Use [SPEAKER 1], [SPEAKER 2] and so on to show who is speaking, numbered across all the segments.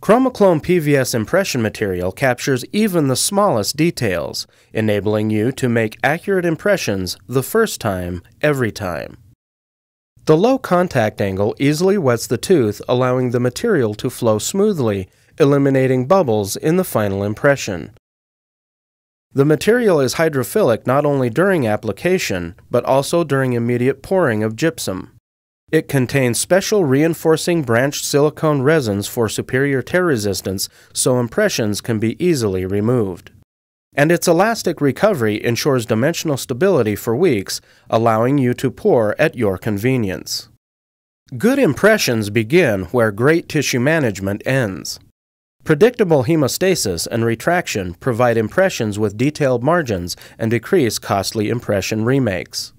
[SPEAKER 1] Chromaclone PVS impression material captures even the smallest details, enabling you to make accurate impressions the first time, every time. The low contact angle easily wets the tooth, allowing the material to flow smoothly, eliminating bubbles in the final impression. The material is hydrophilic not only during application, but also during immediate pouring of gypsum. It contains special reinforcing branched silicone resins for superior tear resistance so impressions can be easily removed. And its elastic recovery ensures dimensional stability for weeks, allowing you to pour at your convenience. Good impressions begin where great tissue management ends. Predictable hemostasis and retraction provide impressions with detailed margins and decrease costly impression remakes.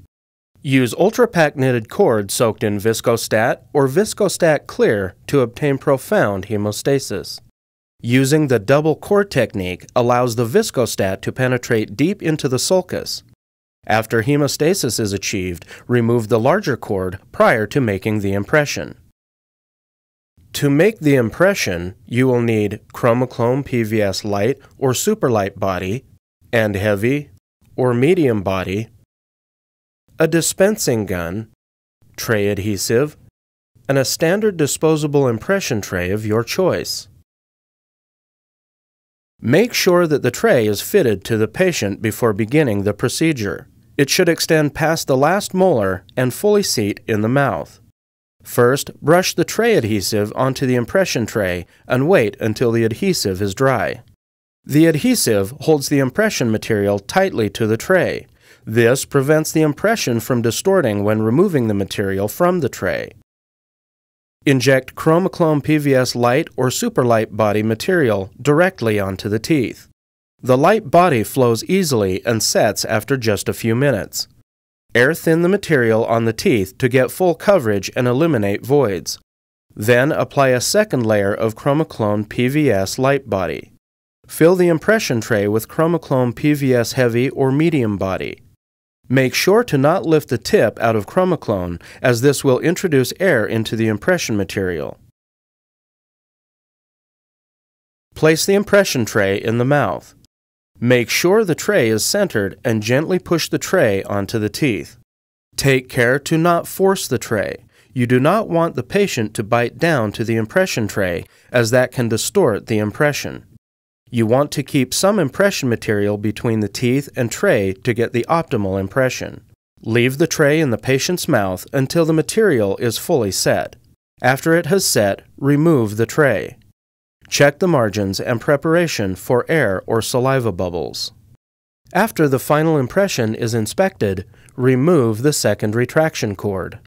[SPEAKER 1] Use UltraPack knitted cord soaked in Viscostat or Viscostat Clear to obtain profound hemostasis. Using the double core technique allows the Viscostat to penetrate deep into the sulcus. After hemostasis is achieved, remove the larger cord prior to making the impression. To make the impression, you will need Chromaclone PVS light or superlight body and heavy or medium body a dispensing gun, tray adhesive, and a standard disposable impression tray of your choice. Make sure that the tray is fitted to the patient before beginning the procedure. It should extend past the last molar and fully seat in the mouth. First, brush the tray adhesive onto the impression tray and wait until the adhesive is dry. The adhesive holds the impression material tightly to the tray, this prevents the impression from distorting when removing the material from the tray. Inject Chromaclone PVS light or superlight body material directly onto the teeth. The light body flows easily and sets after just a few minutes. Air thin the material on the teeth to get full coverage and eliminate voids. Then apply a second layer of Chromaclone PVS light body. Fill the impression tray with Chromaclone PVS heavy or medium body. Make sure to not lift the tip out of Chromaclone as this will introduce air into the impression material. Place the impression tray in the mouth. Make sure the tray is centered and gently push the tray onto the teeth. Take care to not force the tray. You do not want the patient to bite down to the impression tray as that can distort the impression. You want to keep some impression material between the teeth and tray to get the optimal impression. Leave the tray in the patient's mouth until the material is fully set. After it has set, remove the tray. Check the margins and preparation for air or saliva bubbles. After the final impression is inspected, remove the second retraction cord.